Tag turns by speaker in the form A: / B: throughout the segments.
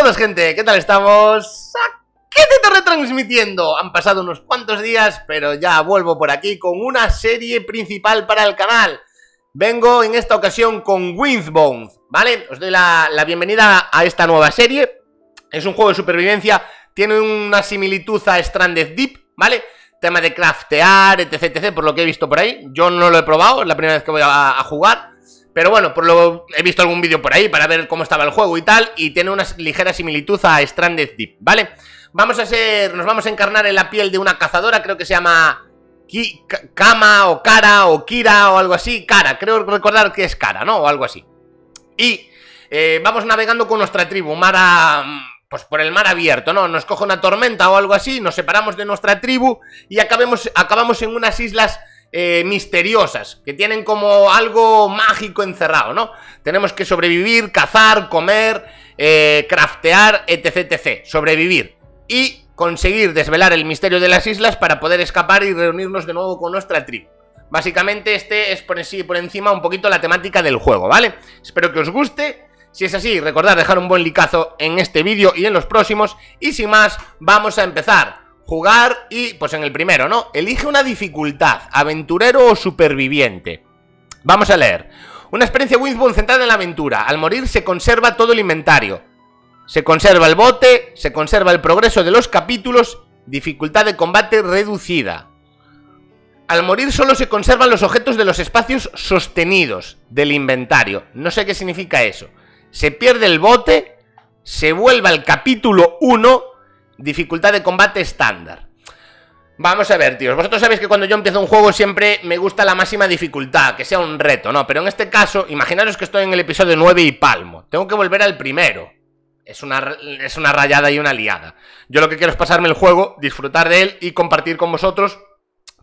A: Hola gente, ¿qué tal estamos? ¿Qué te estoy retransmitiendo? Han pasado unos cuantos días, pero ya vuelvo por aquí con una serie principal para el canal. Vengo en esta ocasión con Winsbone, ¿vale? Os doy la, bienvenida a esta nueva serie. Es un juego de supervivencia, tiene una similitud a Stranded Deep, ¿vale? Tema de craftear, etc, etc, por lo que he visto por ahí. Yo no lo he probado, es la primera vez que voy a jugar. Pero bueno, por lo he visto algún vídeo por ahí para ver cómo estaba el juego y tal, y tiene una ligera similitud a Stranded Deep, ¿vale? Vamos a ser, nos vamos a encarnar en la piel de una cazadora, creo que se llama Kama o Kara o Kira o algo así, Kara, creo recordar que es Kara, ¿no? O algo así. Y eh, vamos navegando con nuestra tribu, Mara pues por el mar abierto, ¿no? Nos coge una tormenta o algo así, nos separamos de nuestra tribu y acabemos, acabamos en unas islas eh, misteriosas, que tienen como algo mágico encerrado, ¿no? Tenemos que sobrevivir, cazar, comer, eh, craftear, etc, etc. Sobrevivir. Y conseguir desvelar el misterio de las islas para poder escapar y reunirnos de nuevo con nuestra tribu. Básicamente este es por, por encima un poquito la temática del juego, ¿vale? Espero que os guste. Si es así, recordad dejar un buen licazo en este vídeo y en los próximos. Y sin más, vamos a empezar jugar y, pues en el primero, ¿no? Elige una dificultad, aventurero o superviviente. Vamos a leer. Una experiencia Winsbone centrada en la aventura. Al morir se conserva todo el inventario. Se conserva el bote, se conserva el progreso de los capítulos, dificultad de combate reducida. Al morir solo se conservan los objetos de los espacios sostenidos del inventario. No sé qué significa eso. Se pierde el bote, se vuelve al capítulo 1 Dificultad de combate estándar. Vamos a ver, tíos, vosotros sabéis que cuando yo empiezo un juego siempre me gusta la máxima dificultad, que sea un reto, ¿no? Pero en este caso, imaginaros que estoy en el episodio 9 y palmo. Tengo que volver al primero. Es una, es una rayada y una liada. Yo lo que quiero es pasarme el juego, disfrutar de él y compartir con vosotros,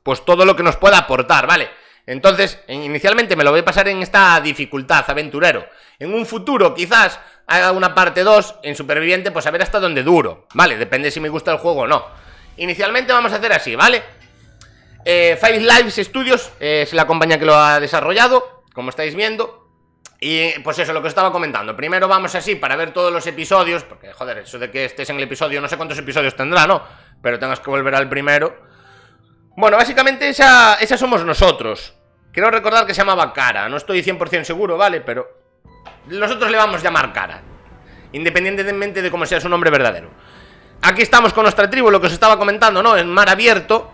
A: pues todo lo que nos pueda aportar, ¿vale? Entonces, inicialmente me lo voy a pasar en esta dificultad, aventurero. En un futuro, quizás, haga una parte 2 en Superviviente, pues a ver hasta dónde duro. Vale, depende si me gusta el juego o no. Inicialmente vamos a hacer así, ¿vale? Eh, Five Lives Studios eh, es la compañía que lo ha desarrollado, como estáis viendo. Y pues eso, lo que os estaba comentando. Primero vamos así para ver todos los episodios, porque joder, eso de que estés en el episodio, no sé cuántos episodios tendrá, ¿no? Pero tengas que volver al primero. Bueno, básicamente esa, esa somos nosotros. Quiero recordar que se llamaba Cara, no estoy 100% seguro, ¿vale? Pero nosotros le vamos a llamar cara. Independientemente de cómo sea su nombre verdadero. Aquí estamos con nuestra tribu, lo que os estaba comentando, ¿no? En mar abierto.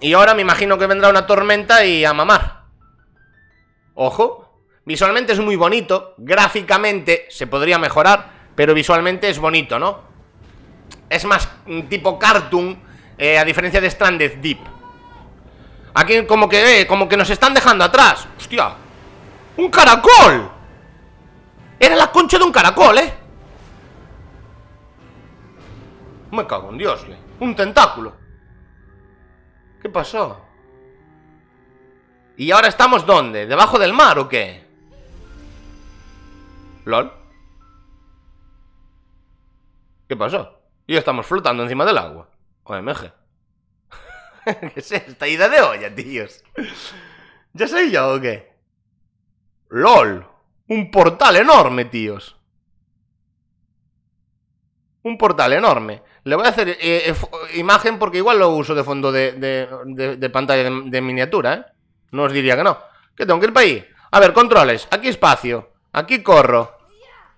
A: Y ahora me imagino que vendrá una tormenta y a mamar. Ojo. Visualmente es muy bonito. Gráficamente se podría mejorar. Pero visualmente es bonito, ¿no? Es más mm, tipo cartoon. Eh, a diferencia de Stranded Deep. Aquí como que, eh, como que nos están dejando atrás. Hostia. ¡Un caracol! Era la concha de un caracol, ¿eh? Me cago en Dios, ¿eh? Un tentáculo. ¿Qué pasó? ¿Y ahora estamos dónde? ¿Debajo del mar o qué? ¿Lol? ¿Qué pasó? Y estamos flotando encima del agua. OMG. ¿Qué es esta ida de olla, tíos? ¿Ya soy yo o qué? ¡Lol! Un portal enorme, tíos. Un portal enorme. Le voy a hacer eh, eh, imagen porque igual lo uso de fondo de, pantalla de, miniatura, ¿eh? No os diría que no. ¿Qué tengo que ir para ahí? A ver, controles. Aquí espacio. Aquí corro.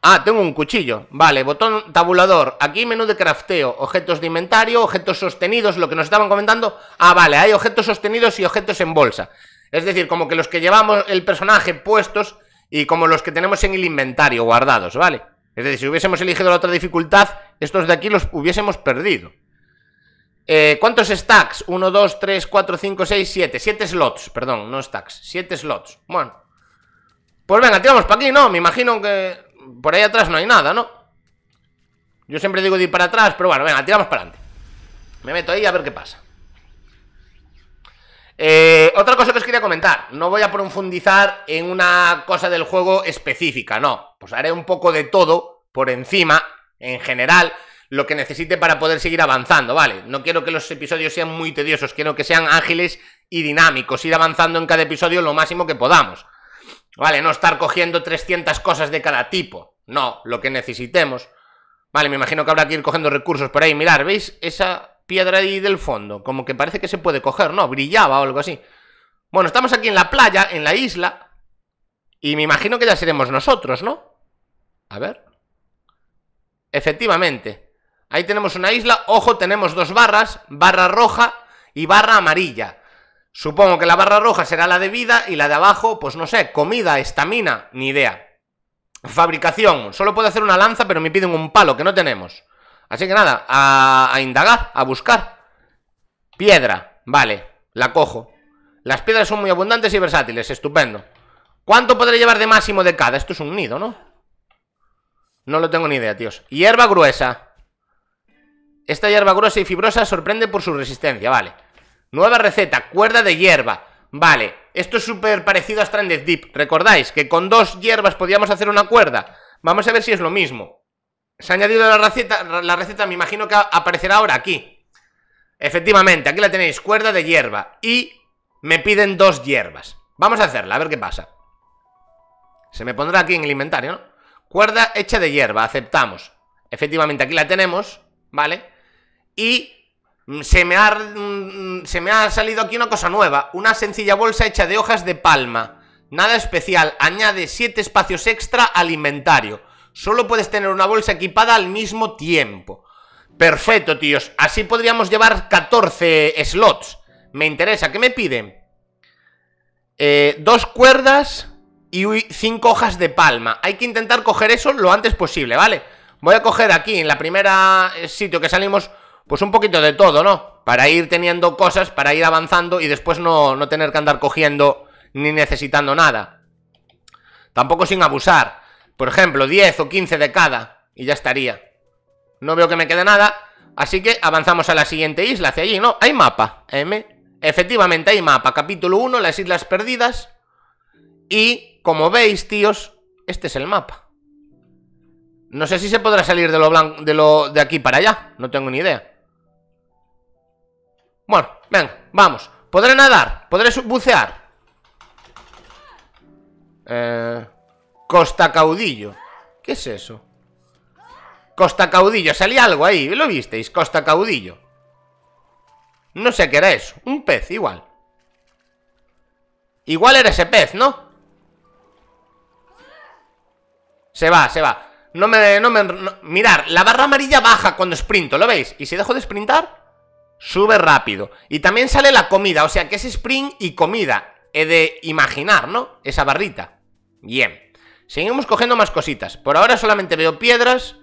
A: Ah, tengo un cuchillo. Vale, botón tabulador. Aquí menú de crafteo. Objetos de inventario, objetos sostenidos, lo que nos estaban comentando. Ah, vale, hay objetos sostenidos y objetos en bolsa. Es decir, como que los que llevamos el personaje puestos y como los que tenemos en el inventario guardados, ¿vale? Es decir, si hubiésemos elegido la otra dificultad, estos de aquí los hubiésemos perdido. Eh, ¿Cuántos stacks? 1, 2, 3, 4, 5, 6, 7. 7 slots, perdón, no stacks. 7 slots. Bueno. Pues venga, tiramos para aquí, ¿no? Me imagino que por ahí atrás no hay nada, ¿no? Yo siempre digo de ir para atrás, pero bueno, venga, tiramos para adelante. Me meto ahí a ver qué pasa. Eh, otra cosa que os quería comentar, no voy a profundizar en una cosa del juego específica, no, pues haré un poco de todo por encima, en general, lo que necesite para poder seguir avanzando, ¿vale? No quiero que los episodios sean muy tediosos, quiero que sean ágiles y dinámicos, ir avanzando en cada episodio lo máximo que podamos, ¿vale? No estar cogiendo 300 cosas de cada tipo, no, lo que necesitemos. Vale, me imagino que habrá que ir cogiendo recursos por ahí. Mirar, ¿veis? Esa piedra ahí del fondo. Como que parece que se puede coger, ¿no? Brillaba o algo así. Bueno, estamos aquí en la playa, en la isla. Y me imagino que ya seremos nosotros, ¿no? A ver. Efectivamente. Ahí tenemos una isla. Ojo, tenemos dos barras. Barra roja y barra amarilla. Supongo que la barra roja será la de vida y la de abajo, pues no sé, comida, estamina, ni idea. Fabricación. Solo puedo hacer una lanza, pero me piden un palo que no tenemos. Así que nada, a, indagar, a buscar. Piedra, vale, la cojo. Las piedras son muy abundantes y versátiles, estupendo. ¿Cuánto podré llevar de máximo de cada? Esto es un nido, ¿no? No lo tengo ni idea, tíos. Hierba gruesa. Esta hierba gruesa y fibrosa sorprende por su resistencia, vale. Nueva receta, cuerda de hierba. Vale, esto es súper parecido a Stranded Deep. ¿Recordáis que con dos hierbas podíamos hacer una cuerda? Vamos a ver si es lo mismo. Se ha añadido la receta, la receta me imagino que aparecerá ahora aquí. Efectivamente, aquí la tenéis, cuerda de hierba. Y me piden dos hierbas. Vamos a hacerla, a ver qué pasa. Se me pondrá aquí en el inventario, ¿no? Cuerda hecha de hierba, aceptamos. Efectivamente, aquí la tenemos, ¿vale? Y se me ha, mm, se me ha salido aquí una cosa nueva. Una sencilla bolsa hecha de hojas de palma. Nada especial, añade siete espacios extra al inventario. Solo puedes tener una bolsa equipada al mismo tiempo. Perfecto, tíos. Así podríamos llevar 14 slots. Me interesa. ¿Qué me piden? Eh, dos cuerdas y cinco hojas de palma. Hay que intentar coger eso lo antes posible, ¿vale? Voy a coger aquí, en la primera eh, sitio que salimos, pues un poquito de todo, ¿no? Para ir teniendo cosas, para ir avanzando y después no, no tener que andar cogiendo ni necesitando nada. Tampoco sin abusar. Por ejemplo, 10 o 15 de cada. Y ya estaría. No veo que me quede nada. Así que avanzamos a la siguiente isla, hacia allí, ¿no? Hay mapa, M. Efectivamente, hay mapa. Capítulo 1, las islas perdidas. Y, como veis, tíos, este es el mapa. No sé si se podrá salir de lo, blanco, de, aquí para allá. No tengo ni idea. Bueno, venga, vamos. ¿Podré nadar? ¿Podré bucear? Eh... Costa Caudillo. ¿Qué es eso? Costa Caudillo. Salía algo ahí. ¿Lo visteis? Costa Caudillo. No sé qué era eso. Un pez, igual. Igual era ese pez, ¿no? Se va, se va. No me... No me Mirar, la barra amarilla baja cuando sprinto, ¿lo veis? Y si dejo de sprintar, sube rápido. Y también sale la comida, o sea que es sprint y comida. He de imaginar, ¿no? Esa barrita. Bien. Seguimos cogiendo más cositas. Por ahora solamente veo piedras.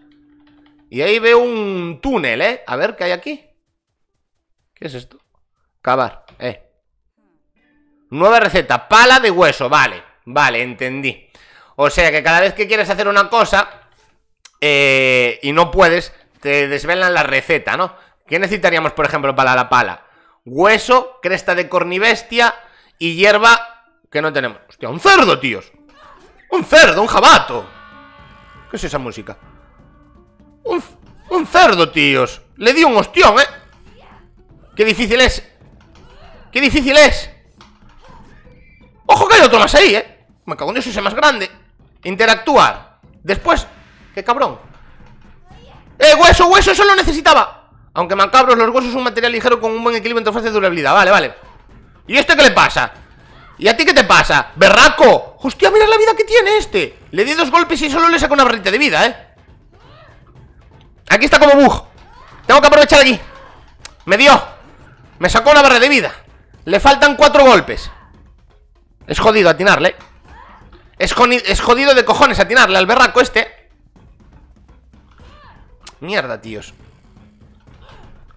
A: Y ahí veo un túnel, ¿eh? A ver, ¿qué hay aquí? ¿Qué es esto? Cavar, eh. Nueva receta, pala de hueso, vale. Vale, entendí. O sea que cada vez que quieres hacer una cosa eh, y no puedes, te desvelan la receta, ¿no? ¿Qué necesitaríamos, por ejemplo, para la pala? Hueso, cresta de cornibestia y hierba que no tenemos. Hostia, un cerdo, tíos. ¡Un cerdo, un jabato! ¿Qué es esa música? Un, cerdo, tíos Le di un ostión, ¿eh? ¡Qué difícil es! ¡Qué difícil es! ¡Ojo que hay otro más ahí, eh! Me cago en eso, ese más grande Interactuar Después ¡Qué cabrón! ¡Eh, hueso, hueso! ¡Eso lo necesitaba! Aunque macabros, los huesos son un material ligero con un buen equilibrio entre fuerza y durabilidad Vale, vale ¿Y esto qué le pasa? ¿Y a ti qué te pasa? ¡Berraco! ¡Hostia, mira la vida que tiene este! Le di dos golpes y solo le saco una barrita de vida, ¿eh? Aquí está como bug Tengo que aprovechar aquí Me dio Me sacó una barra de vida Le faltan cuatro golpes Es jodido atinarle Es, es jodido de cojones atinarle al berraco este Mierda, tíos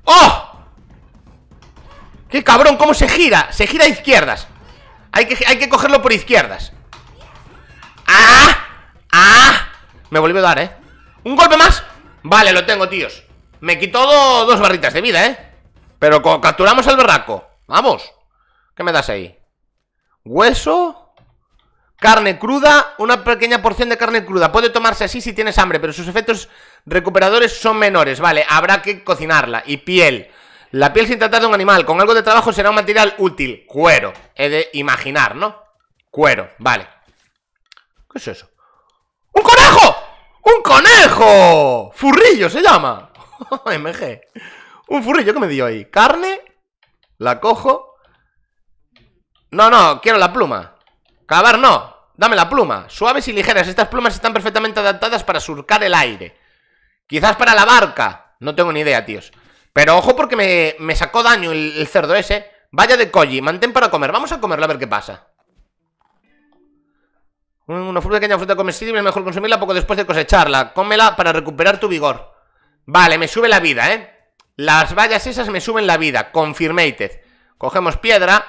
A: ¡Oh! ¡Qué cabrón! ¿Cómo se gira? Se gira a izquierdas hay que, cogerlo por izquierdas ¡Ah! ¡Ah! Me volvió a dar, ¿eh? ¿Un golpe más? Vale, lo tengo, tíos Me quitó dos barritas de vida, ¿eh? Pero capturamos al barraco. Vamos ¿Qué me das ahí? Hueso Carne cruda Una pequeña porción de carne cruda Puede tomarse así si tienes hambre Pero sus efectos recuperadores son menores Vale, habrá que cocinarla Y piel la piel sin tratar de un animal, con algo de trabajo será un material útil. Cuero. He de imaginar, ¿no? Cuero, vale. ¿Qué es eso? ¡Un conejo! ¡Un conejo! ¡Furrillo se llama! MG. Un furrillo que me dio ahí. Carne. La cojo. No, no, quiero la pluma. Cavar no. Dame la pluma. Suaves y ligeras. Estas plumas están perfectamente adaptadas para surcar el aire. Quizás para la barca. No tengo ni idea, tíos. Pero ojo porque me, sacó daño el, cerdo ese. Vaya de Koji, mantén para comer. Vamos a comerla a ver qué pasa. Una fruta pequeña, fruta comestible, es mejor consumirla poco después de cosecharla. Cómela para recuperar tu vigor. Vale, me sube la vida, ¿eh? Las vallas esas me suben la vida. Confirmated. Cogemos piedra.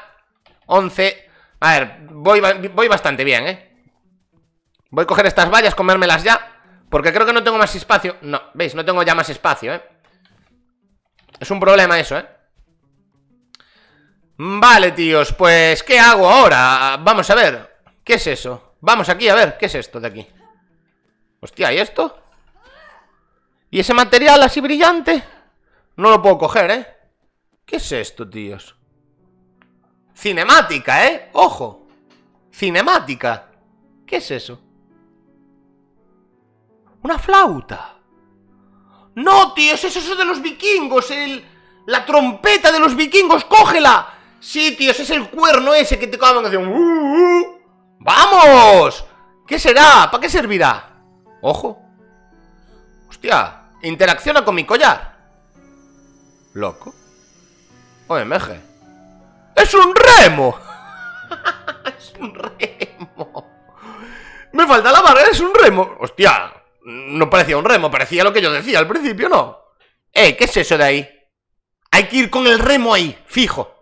A: 11. A ver, voy, voy bastante bien, ¿eh? Voy a coger estas vallas, comérmelas ya. Porque creo que no tengo más espacio. No, ¿veis? No tengo ya más espacio, ¿eh? Es un problema eso, ¿eh? Vale, tíos, pues ¿qué hago ahora? Vamos a ver, ¿qué es eso? Vamos aquí a ver, ¿qué es esto de aquí? Hostia, ¿y esto? ¿Y ese material así brillante? No lo puedo coger, ¿eh? ¿Qué es esto, tíos? Cinemática, ¿eh? ¡Ojo! Cinemática ¿Qué es eso? Una flauta no, tío, es eso de los vikingos, el... La trompeta de los vikingos, cógela. Sí, tío, es el cuerno ese que te acaba la uh, uh, uh, ¡Vamos! ¿Qué será? ¿Para qué servirá? Ojo. Hostia, interacciona con mi collar. Loco. OMG. ¡Es un remo! es un remo. Me falta la barra, ¿eh? es un remo. Hostia, no parecía un remo, parecía lo que yo decía al principio, ¿no? Eh, ¿qué es eso de ahí? Hay que ir con el remo ahí, fijo.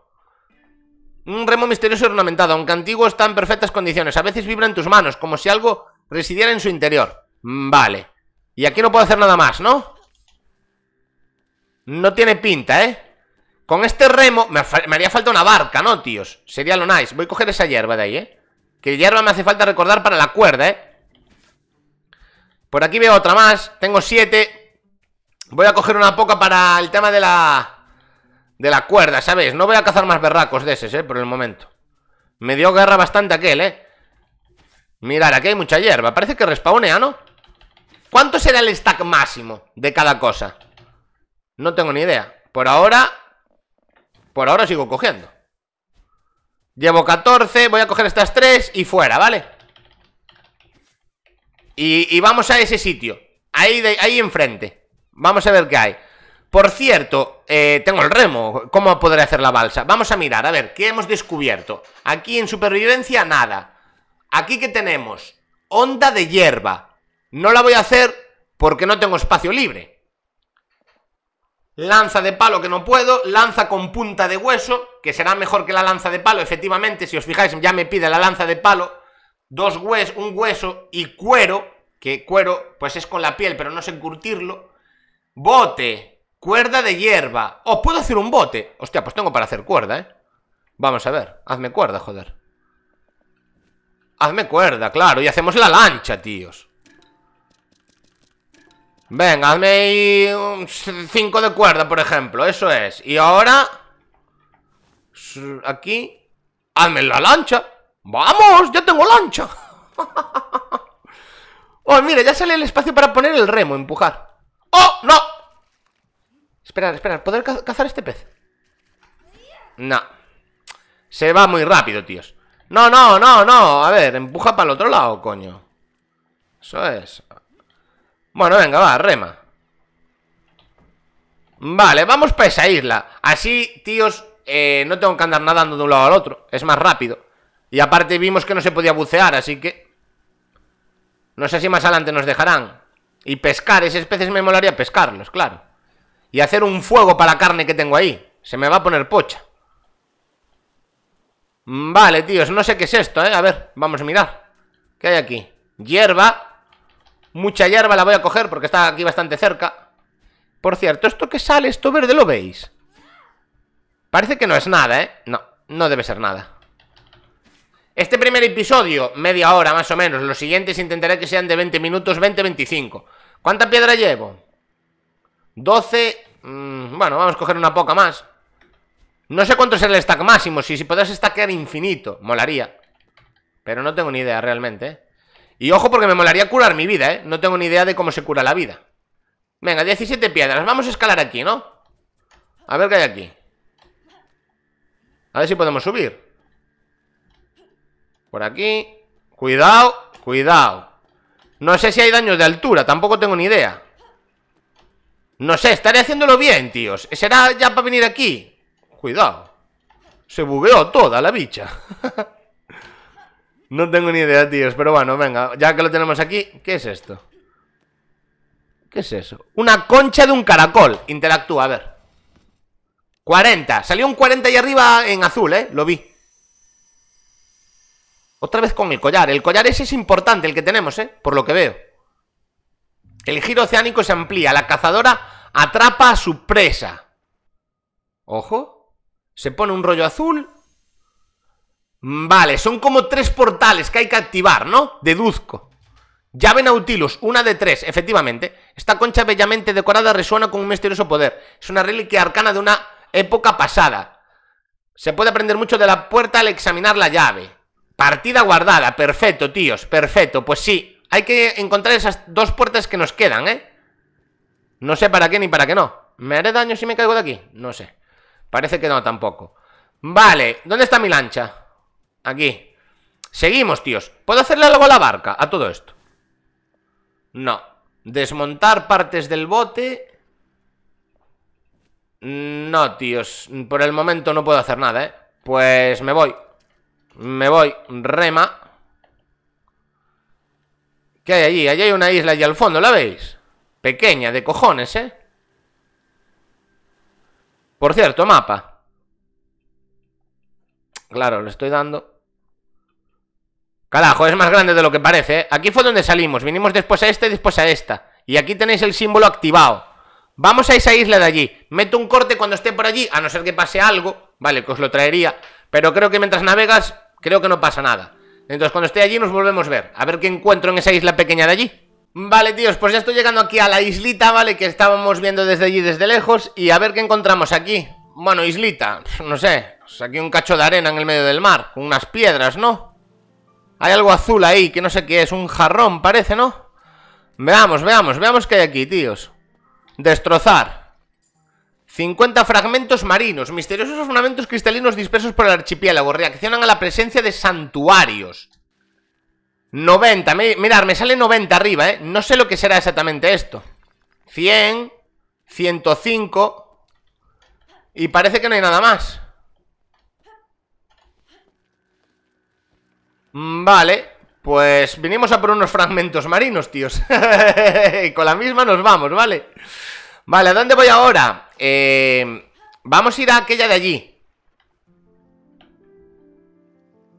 A: Un remo misterioso y ornamentado, aunque antiguo está en perfectas condiciones. A veces vibra en tus manos, como si algo residiera en su interior. Mm, vale. Y aquí no puedo hacer nada más, ¿no? No tiene pinta, ¿eh? Con este remo me, haría falta una barca, ¿no, tíos? Sería lo nice. Voy a coger esa hierba de ahí, ¿eh? Que hierba me hace falta recordar para la cuerda, ¿eh? Por aquí veo otra más. Tengo siete. Voy a coger una poca para el tema de la... De la cuerda, ¿sabes? No voy a cazar más berracos de esos, ¿eh? Por el momento. Me dio guerra bastante aquel, ¿eh? Mirad, aquí hay mucha hierba. Parece que respawnea, ¿no? ¿Cuánto será el stack máximo de cada cosa? No tengo ni idea. Por ahora... Por ahora sigo cogiendo. Llevo 14, voy a coger estas tres y fuera, ¿vale? Y, vamos a ese sitio. Ahí, ahí enfrente. Vamos a ver qué hay. Por cierto, eh, tengo el remo. ¿Cómo podré hacer la balsa? Vamos a mirar, a ver, ¿qué hemos descubierto? Aquí en supervivencia, nada. Aquí que tenemos onda de hierba. No la voy a hacer porque no tengo espacio libre. Lanza de palo que no puedo, lanza con punta de hueso, que será mejor que la lanza de palo, efectivamente, si os fijáis ya me pide la lanza de palo, dos huesos, un hueso y cuero, que cuero pues es con la piel, pero no sé curtirlo. Bote, cuerda de hierba. o puedo hacer un bote? Hostia, pues tengo para hacer cuerda, ¿eh? Vamos a ver, hazme cuerda, joder. Hazme cuerda, claro, y hacemos la lancha, tíos. Venga, hazme Cinco de cuerda, por ejemplo, eso es. Y ahora... Aquí... Hazme la lancha. ¡Vamos! ¡Ya tengo lancha! oh, mira, ya sale el espacio para poner el remo, empujar. ¡Oh, no! Esperar, esperar, ¿poder cazar este pez? No. Se va muy rápido, tíos. No, no, no, no. A ver, empuja para el otro lado, coño. Eso es. Bueno, venga, va, rema. Vale, vamos para esa isla. Así, tíos, eh, no tengo que andar nadando de un lado al otro. Es más rápido. Y aparte vimos que no se podía bucear, así que... No sé si más adelante nos dejarán. Y pescar, esas especies me molaría pescarlos, claro. Y hacer un fuego para la carne que tengo ahí. Se me va a poner pocha. Mm, vale, tíos, no sé qué es esto, ¿eh? A ver, vamos a mirar. ¿Qué hay aquí? Hierba. Mucha hierba la voy a coger porque está aquí bastante cerca. Por cierto, esto que sale, esto verde, ¿lo veis? Parece que no es nada, ¿eh? No, no debe ser nada. Este primer episodio, media hora más o menos. Los siguientes intentaré que sean de 20 minutos, 20-25. ¿Cuánta piedra llevo? 12... Mm, bueno, vamos a coger una poca más. No sé cuánto es el stack máximo. Si, si podrás stackear infinito, molaría. Pero no tengo ni idea realmente, ¿eh? Y ojo porque me molaría curar mi vida, ¿eh? No tengo ni idea de cómo se cura la vida. Venga, 17 piedras. Vamos a escalar aquí, ¿no? A ver qué hay aquí. A ver si podemos subir. Por aquí Cuidado, cuidado No sé si hay daños de altura, tampoco tengo ni idea No sé, estaré haciéndolo bien, tíos Será ya para venir aquí Cuidado Se bugueó toda la bicha No tengo ni idea, tíos Pero bueno, venga, ya que lo tenemos aquí ¿Qué es esto? ¿Qué es eso? Una concha de un caracol Interactúa, a ver 40, salió un 40 y arriba en azul, eh, lo vi otra vez con el collar. El collar ese es importante, el que tenemos, ¿eh? Por lo que veo. El giro oceánico se amplía. La cazadora atrapa a su presa. Ojo. Se pone un rollo azul. Vale, son como tres portales que hay que activar, ¿no? Deduzco. Llave Nautilus, una de tres, efectivamente. Esta concha bellamente decorada resuena con un misterioso poder. Es una reliquia arcana de una época pasada. Se puede aprender mucho de la puerta al examinar la llave. Partida guardada, perfecto, tíos, perfecto. Pues sí, hay que encontrar esas dos puertas que nos quedan, ¿eh? No sé para qué ni para qué no. ¿Me haré daño si me caigo de aquí? No sé. Parece que no tampoco. Vale, ¿dónde está mi lancha? Aquí. Seguimos, tíos. ¿Puedo hacerle algo a la barca? A todo esto. No. Desmontar partes del bote... No, tíos. Por el momento no puedo hacer nada, ¿eh? Pues me voy. Me voy, rema. ¿Qué hay allí? Allí hay una isla allí al fondo, ¿la veis? Pequeña, de cojones, ¿eh? Por cierto, mapa. Claro, lo estoy dando. Carajo, es más grande de lo que parece, ¿eh? Aquí fue donde salimos. Vinimos después a esta y después a esta. Y aquí tenéis el símbolo activado. Vamos a esa isla de allí. Meto un corte cuando esté por allí, a no ser que pase algo. Vale, que os lo traería. Pero creo que mientras navegas Creo que no pasa nada. Entonces cuando esté allí nos volvemos a ver. A ver qué encuentro en esa isla pequeña de allí. Vale, tíos, pues ya estoy llegando aquí a la islita, ¿vale? Que estábamos viendo desde allí, desde lejos. Y a ver qué encontramos aquí. Bueno, islita, no sé. Pues aquí un cacho de arena en el medio del mar. unas piedras, ¿no? Hay algo azul ahí, que no sé qué es. Un jarrón, parece, ¿no? Veamos, veamos, veamos qué hay aquí, tíos. Destrozar. 50 fragmentos marinos, misteriosos fragmentos cristalinos dispersos por el archipiélago, reaccionan a la presencia de santuarios. 90, mirad, me sale 90 arriba, ¿eh? No sé lo que será exactamente esto. 100, 105... Y parece que no hay nada más. Vale, pues vinimos a por unos fragmentos marinos, tíos. Con la misma nos vamos, ¿vale? vale Vale, ¿a dónde voy ahora? Eh, vamos a ir a aquella de allí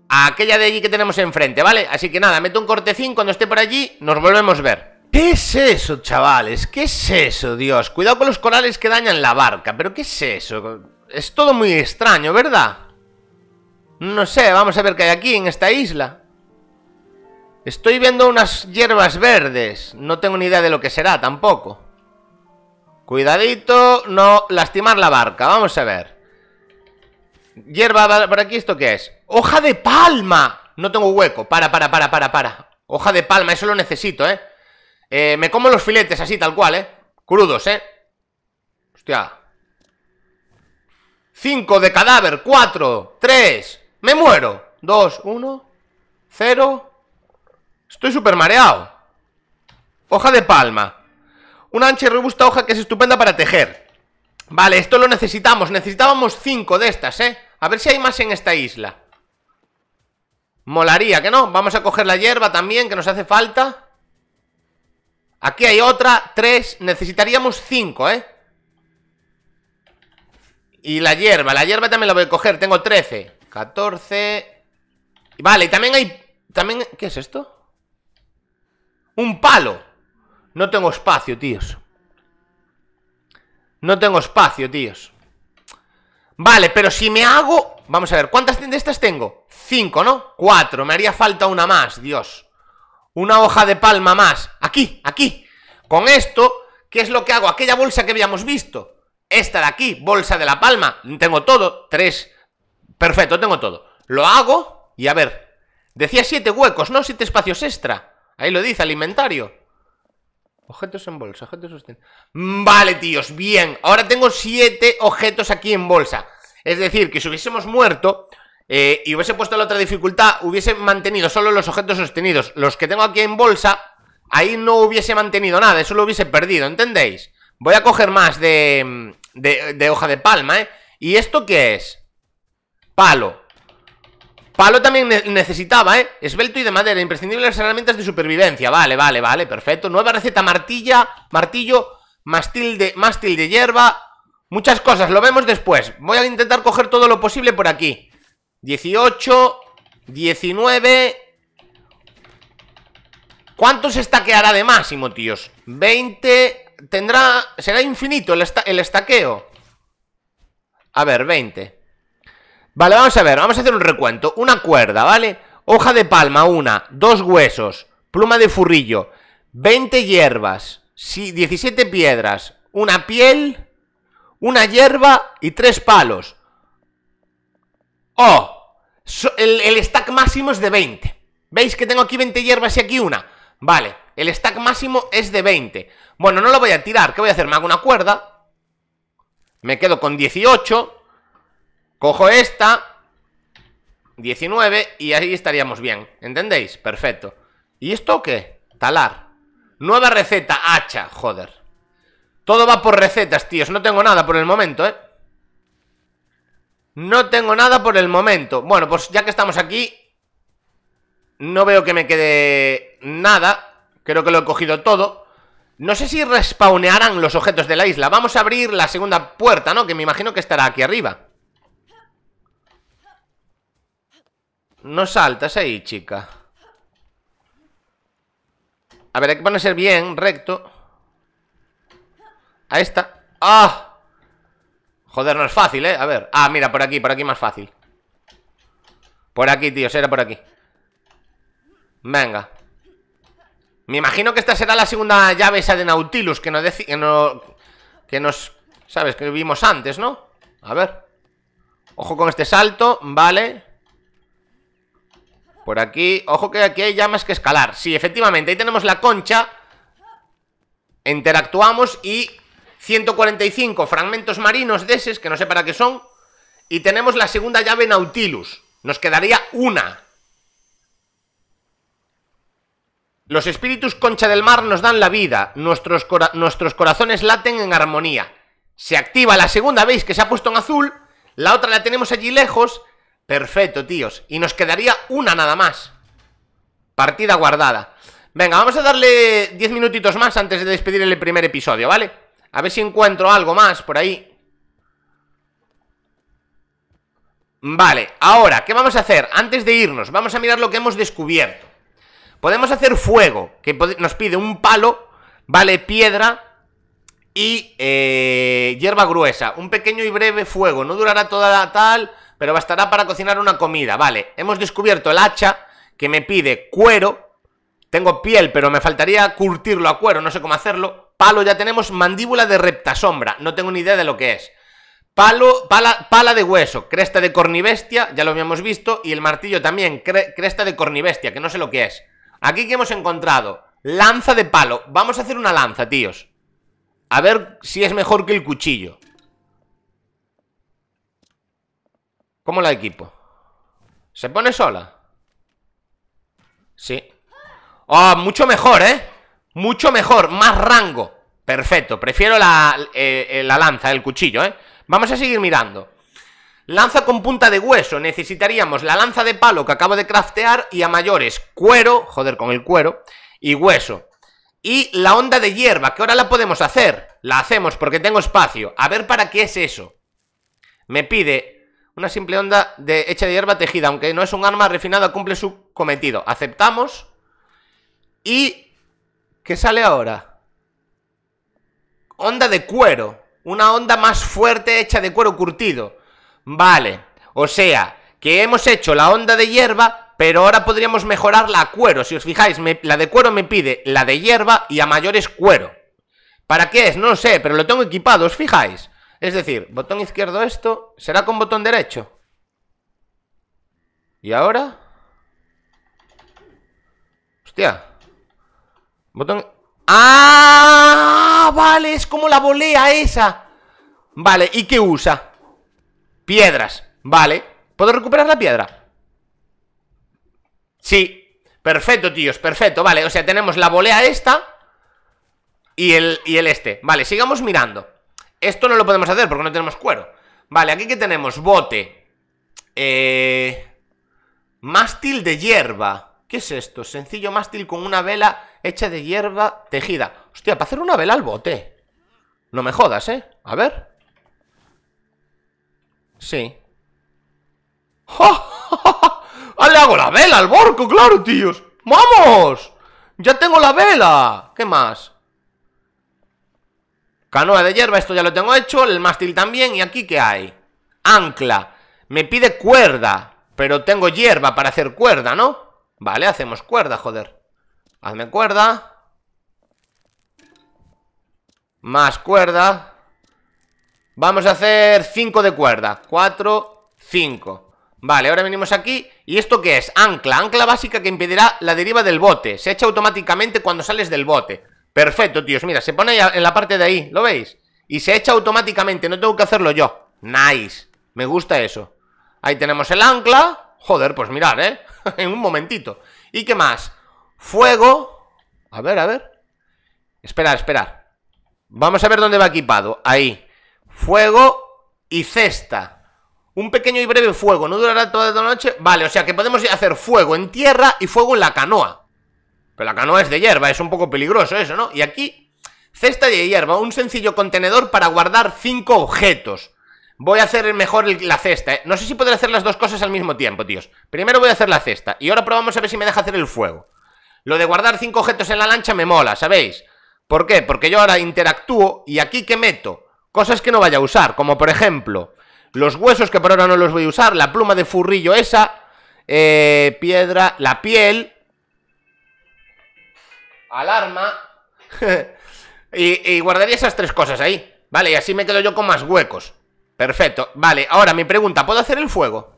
A: A aquella de allí que tenemos enfrente, ¿vale? Así que nada, meto un cortecín Cuando esté por allí, nos volvemos a ver ¿Qué es eso, chavales? ¿Qué es eso, Dios? Cuidado con los corales que dañan la barca ¿Pero qué es eso? Es todo muy extraño, ¿verdad? No sé, vamos a ver qué hay aquí en esta isla Estoy viendo unas hierbas verdes No tengo ni idea de lo que será, tampoco Cuidadito, no lastimar la barca. Vamos a ver. Hierba, ¿por aquí esto qué es? ¡Hoja de palma! No tengo hueco. Para, para, para, para, para. Hoja de palma, eso lo necesito, ¿eh? eh me como los filetes así, tal cual, ¿eh? Crudos, ¿eh? Hostia. Cinco de cadáver, cuatro, tres. Me muero. Dos, uno, cero. Estoy súper mareado. Hoja de palma. Una ancha y robusta hoja que es estupenda para tejer. Vale, esto lo necesitamos. Necesitábamos cinco de estas, ¿eh? A ver si hay más en esta isla. Molaría, ¿que no? Vamos a coger la hierba también, que nos hace falta. Aquí hay otra, tres. Necesitaríamos cinco, ¿eh? Y la hierba, la hierba también la voy a coger. Tengo trece, catorce... Vale, y también hay... También... ¿Qué es esto? Un palo. No tengo espacio, tíos. No tengo espacio, tíos. Vale, pero si me hago... Vamos a ver, ¿cuántas de estas tengo? Cinco, ¿no? Cuatro, me haría falta una más, Dios Una hoja de palma más Aquí, aquí Con esto, ¿qué es lo que hago? Aquella bolsa que habíamos visto Esta de aquí, bolsa de la palma Tengo todo, tres Perfecto, tengo todo Lo hago y a ver Decía siete huecos, ¿no? Siete espacios extra Ahí lo dice el inventario Objetos en bolsa, objetos sostenidos mm, Vale, tíos, bien. Ahora tengo siete objetos aquí en bolsa. Es decir, que si hubiésemos muerto eh, y hubiese puesto la otra dificultad, hubiese mantenido solo los objetos sostenidos. Los que tengo aquí en bolsa, ahí no hubiese mantenido nada, eso lo hubiese perdido, ¿entendéis? Voy a coger más de, de, de hoja de palma, ¿eh? ¿Y esto qué es? Palo. Palo también necesitaba, ¿eh? Esbelto y de madera, imprescindibles herramientas de supervivencia. Vale, vale, vale, perfecto. Nueva receta, martilla, martillo, mástil de, mástil de hierba. Muchas cosas, lo vemos después. Voy a intentar coger todo lo posible por aquí. 18, 19... ¿Cuánto se estaqueará de máximo, tíos? 20... Tendrá... Será infinito el, el estaqueo. A ver, 20. Vale, vamos a ver, vamos a hacer un recuento. Una cuerda, ¿vale? Hoja de palma, una, dos huesos, pluma de furrillo, 20 hierbas, 17 piedras, una piel, una hierba y tres palos. ¡Oh! el, el, stack máximo es de 20. ¿Veis que tengo aquí 20 hierbas y aquí una? Vale, el stack máximo es de 20. Bueno, no lo voy a tirar. ¿Qué voy a hacer? Me hago una cuerda. Me quedo con 18. Cojo esta 19 y ahí estaríamos bien ¿Entendéis? Perfecto ¿Y esto qué? Talar Nueva receta, hacha, joder Todo va por recetas, tíos No tengo nada por el momento, ¿eh? No tengo nada por el momento Bueno, pues ya que estamos aquí No veo que me quede nada Creo que lo he cogido todo No sé si respawnearán los objetos de la isla Vamos a abrir la segunda puerta, ¿no? Que me imagino que estará aquí arriba No saltas ahí, chica A ver, hay que ponerse bien, recto Ahí está ¡Ah! Joder, no es fácil, ¿eh? A ver Ah, mira, por aquí, por aquí más fácil Por aquí, tío, será por aquí Venga Me imagino que esta será la segunda llave esa de Nautilus Que nos... Que, no, que nos... ¿Sabes? Que vimos antes, ¿no? A ver Ojo con este salto, vale por aquí, ojo que aquí hay llamas que escalar Sí, efectivamente, ahí tenemos la concha Interactuamos y 145 fragmentos marinos de esos Que no sé para qué son Y tenemos la segunda llave Nautilus Nos quedaría una Los espíritus concha del mar nos dan la vida nuestros, nuestros corazones laten en armonía Se activa la segunda, veis que se ha puesto en azul La otra la tenemos allí lejos Perfecto, tíos Y nos quedaría una nada más Partida guardada Venga, vamos a darle 10 minutitos más antes de despedir el primer episodio, ¿vale? A ver si encuentro algo más por ahí Vale, ahora, ¿qué vamos a hacer? Antes de irnos, vamos a mirar lo que hemos descubierto Podemos hacer fuego, que nos pide un palo, vale, piedra y eh, hierba gruesa Un pequeño y breve fuego, no durará toda la tal pero bastará para cocinar una comida. Vale, hemos descubierto el hacha que me pide cuero. Tengo piel, pero me faltaría curtirlo a cuero, no sé cómo hacerlo. Palo ya tenemos, mandíbula de reptasombra, no tengo ni idea de lo que es. Palo, pala, de hueso, cresta de cornibestia, ya lo habíamos visto, y el martillo también, cresta de cornibestia, que no sé lo que es. Aquí que hemos encontrado, lanza de palo. Vamos a hacer una lanza, tíos. A ver si es mejor que el cuchillo. ¿Cómo la equipo? ¿Se pone sola? Sí ah, mucho mejor, ¿eh? Mucho mejor, más rango Perfecto, prefiero la, eh, eh, la lanza, el cuchillo, ¿eh? Vamos a seguir mirando Lanza con punta de hueso Necesitaríamos la lanza de palo que acabo de craftear Y a mayores, cuero Joder, con el cuero Y hueso Y la onda de hierba, que ahora la podemos hacer La hacemos porque tengo espacio A ver para qué es eso Me pide una simple onda de hecha de hierba tejida, aunque no es un arma refinada, cumple su cometido. Aceptamos. ¿Y qué sale ahora? Onda de cuero. Una onda más fuerte hecha de cuero curtido. Vale. O sea, que hemos hecho la onda de hierba, pero ahora podríamos mejorarla a cuero. Si os fijáis, la de cuero me pide la de hierba y a mayores cuero. ¿Para qué es? No lo sé, pero lo tengo equipado, ¿os fijáis? Es decir, botón izquierdo esto, será con botón derecho. ¿Y ahora? Hostia. Botón... ¡Ah! Vale, es como la volea esa. Vale, ¿y qué usa? Piedras. Vale. ¿Puedo recuperar la piedra? Sí. Perfecto, tíos, perfecto. Vale, o sea, tenemos la volea esta y el, y el este. Vale, sigamos mirando. Esto no lo podemos hacer porque no tenemos cuero. Vale, aquí que tenemos bote. Eh, mástil de hierba. ¿Qué es esto? Sencillo mástil con una vela hecha de hierba tejida. Hostia, para hacer una vela al bote. No me jodas, ¿eh? A ver. Sí. ¡Ja, ¡Ah, le hago la vela al borco! claro, tíos! ¡Vamos! ¡Ya tengo la vela! ¿Qué más? Canoa de hierba, esto ya lo tengo hecho. El mástil también. ¿Y aquí qué hay? Ancla. Me pide cuerda. Pero tengo hierba para hacer cuerda, ¿no? Vale, hacemos cuerda, joder. Hazme cuerda. Más cuerda. Vamos a hacer 5 de cuerda. 4, 5. Vale, ahora venimos aquí. ¿Y esto qué es? Ancla. Ancla básica que impedirá la deriva del bote. Se echa automáticamente cuando sales del bote. Perfecto, tíos. Mira, se pone en la parte de ahí, ¿lo veis? Y se echa automáticamente, no tengo que hacerlo yo. Nice. Me gusta eso. Ahí tenemos el ancla. Joder, pues mirad, ¿eh? en un momentito. ¿Y qué más? Fuego. A ver, a ver. Esperar, esperar. Vamos a ver dónde va equipado. Ahí. Fuego y cesta. Un pequeño y breve fuego, no durará toda la noche. Vale, o sea que podemos hacer fuego en tierra y fuego en la canoa. Pero la canoa es de hierba, es un poco peligroso eso, ¿no? Y aquí, cesta de hierba, un sencillo contenedor para guardar cinco objetos. Voy a hacer mejor la cesta, ¿eh? No sé si podré hacer las dos cosas al mismo tiempo, tíos. Primero voy a hacer la cesta y ahora probamos a ver si me deja hacer el fuego. Lo de guardar cinco objetos en la lancha me mola, ¿sabéis? ¿Por qué? Porque yo ahora interactúo y aquí que meto? Cosas que no vaya a usar, como por ejemplo los huesos que por ahora no los voy a usar, la pluma de furrillo esa, eh, piedra, la piel, alarma. y, y guardaría esas tres cosas ahí. Vale, y así me quedo yo con más huecos. Perfecto. Vale, ahora mi pregunta, ¿puedo hacer el fuego?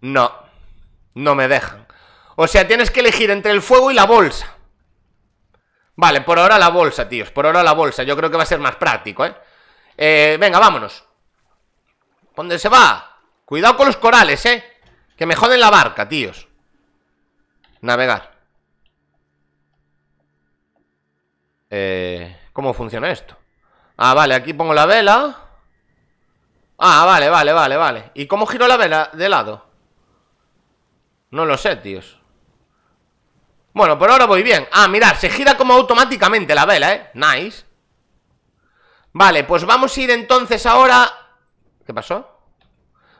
A: No. No me dejan. O sea, tienes que elegir entre el fuego y la bolsa. Vale, por ahora la bolsa, tíos. Por ahora la bolsa. Yo creo que va a ser más práctico, ¿eh? eh venga, vámonos. ¿Dónde se va? Cuidado con los corales, ¿eh? Que me joden la barca, tíos. Navegar. Eh, ¿Cómo funciona esto? Ah, vale, aquí pongo la vela Ah, vale, vale, vale, vale ¿Y cómo giro la vela de lado? No lo sé, tíos Bueno, por ahora voy bien Ah, mirad, se gira como automáticamente la vela, eh Nice Vale, pues vamos a ir entonces ahora ¿Qué pasó?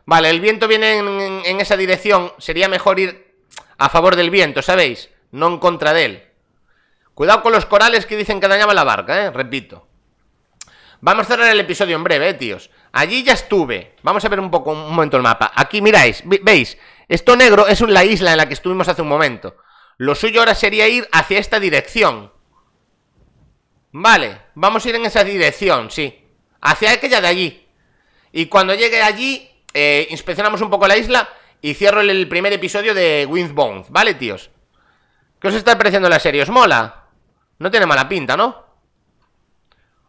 A: Vale, el viento viene en esa dirección Sería mejor ir a favor del viento, ¿sabéis? No en contra de él. Cuidado con los corales que dicen que dañaban la barca, ¿eh? Repito. Vamos a cerrar el episodio en breve, ¿eh, tíos. Allí ya estuve. Vamos a ver un poco, un momento el mapa. Aquí miráis, veis, esto negro es la isla en la que estuvimos hace un momento. Lo suyo ahora sería ir hacia esta dirección. Vale, vamos a ir en esa dirección, sí. Hacia aquella de allí. Y cuando llegue allí, eh, inspeccionamos un poco la isla y cierro el primer episodio de Wind Bones, ¿vale, tíos? ¿Qué os está pareciendo la serie? ¿Os mola? No tiene mala pinta, ¿no?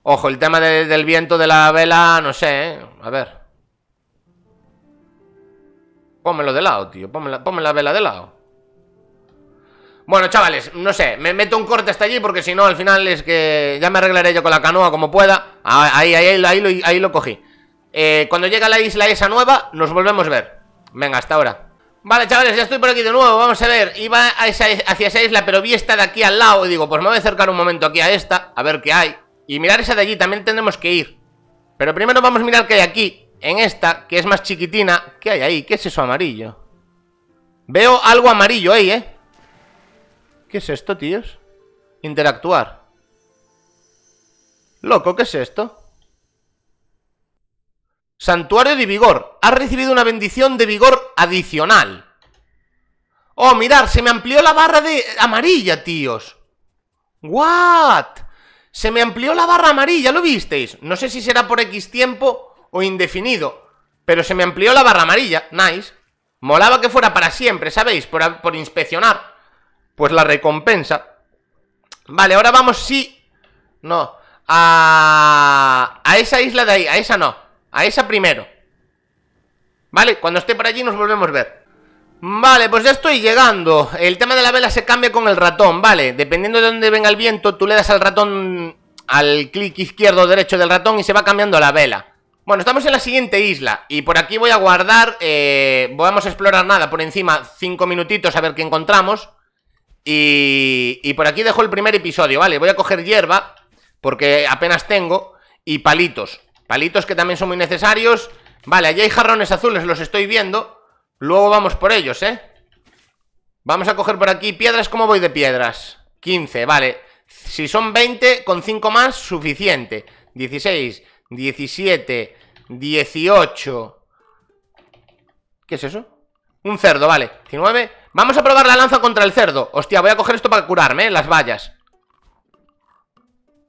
A: Ojo, el tema del viento de la vela, no sé, ¿eh? A ver. Pónmelo de lado, tío. Ponme la, vela de lado. Bueno, chavales, no sé, me meto un corte hasta allí porque si no, al final es que ya me arreglaré yo con la canoa como pueda. Ah, ahí, ahí, ahí, lo, cogí. Cuando eh, cuando llega la isla esa nueva, nos volvemos a ver. Venga, hasta ahora Vale, chavales, ya estoy por aquí de nuevo, vamos a ver Iba hacia esa isla, pero vi esta de aquí al lado Y digo, pues me voy a acercar un momento aquí a esta A ver qué hay Y mirar esa de allí, también tenemos que ir Pero primero vamos a mirar qué hay aquí En esta, que es más chiquitina ¿Qué hay ahí? ¿Qué es eso amarillo? Veo algo amarillo ahí, ¿eh? ¿Qué es esto, tíos? Interactuar Loco, ¿qué es esto? Santuario de vigor. Ha recibido una bendición de vigor adicional. Oh, mirar, se me amplió la barra de amarilla, tíos. What? Se me amplió la barra amarilla, ¿lo visteis? No sé si será por X tiempo o indefinido, pero se me amplió la barra amarilla. Nice. Molaba que fuera para siempre, ¿sabéis? Por, por inspeccionar. Pues la recompensa. Vale, ahora vamos sí... No. A... a esa isla de ahí, a esa no. A esa primero. Vale, cuando esté por allí nos volvemos a ver. Vale, pues ya estoy llegando. El tema de la vela se cambia con el ratón, ¿vale? Dependiendo de dónde venga el viento, tú le das al ratón, al clic izquierdo o derecho del ratón y se va cambiando la vela. Bueno, estamos en la siguiente isla y por aquí voy a guardar, eh, vamos a explorar nada, por encima cinco minutitos a ver qué encontramos y, y, por aquí dejo el primer episodio, ¿vale? Voy a coger hierba porque apenas tengo y palitos Palitos que también son muy necesarios. Vale, allí hay jarrones azules, los estoy viendo. Luego vamos por ellos, ¿eh? Vamos a coger por aquí piedras. ¿Cómo voy de piedras? 15, vale. Si son 20, con 5 más, suficiente. 16, 17, 18. ¿Qué es eso? Un cerdo, vale. 19. Vamos a probar la lanza contra el cerdo. Hostia, voy a coger esto para curarme, ¿eh? Las vallas.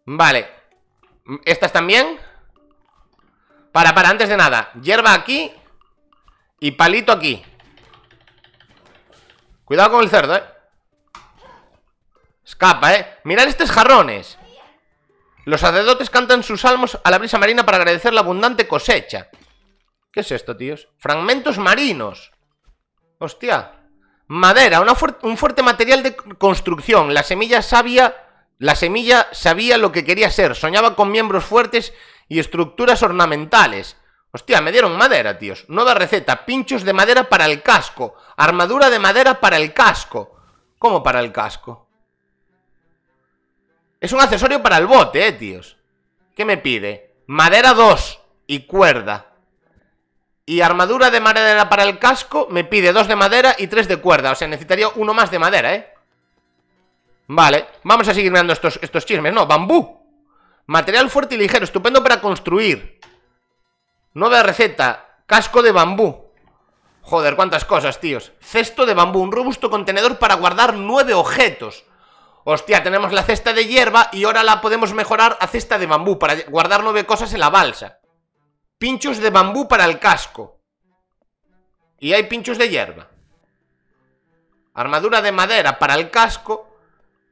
A: Vale. ¿Estas también? Para, para, antes de nada. Hierba aquí. Y palito aquí. Cuidado con el cerdo, eh. Escapa, eh. Mirad estos jarrones. Los sacerdotes cantan sus salmos a la brisa marina para agradecer la abundante cosecha. ¿Qué es esto, tíos? Fragmentos marinos. Hostia. Madera, un fuerte material de construcción. La semilla sabía. La semilla sabía lo que quería ser. Soñaba con miembros fuertes y estructuras ornamentales. Hostia, me dieron madera, tíos. Nueva receta, pinchos de madera para el casco. Armadura de madera para el casco. ¿Cómo para el casco? Es un accesorio para el bote, eh, tíos. ¿Qué me pide? Madera 2 y cuerda. Y armadura de madera para el casco me pide 2 de madera y 3 de cuerda. O sea, necesitaría uno más de madera, ¿eh? Vale, vamos a seguir mirando estos, estos chismes. No, bambú. Material fuerte y ligero, estupendo para construir. Nueva receta. Casco de bambú. Joder, cuántas cosas, tíos. Cesto de bambú, un robusto contenedor para guardar nueve objetos. Hostia, tenemos la cesta de hierba y ahora la podemos mejorar a cesta de bambú para guardar nueve cosas en la balsa. Pinchos de bambú para el casco. Y hay pinchos de hierba. Armadura de madera para el casco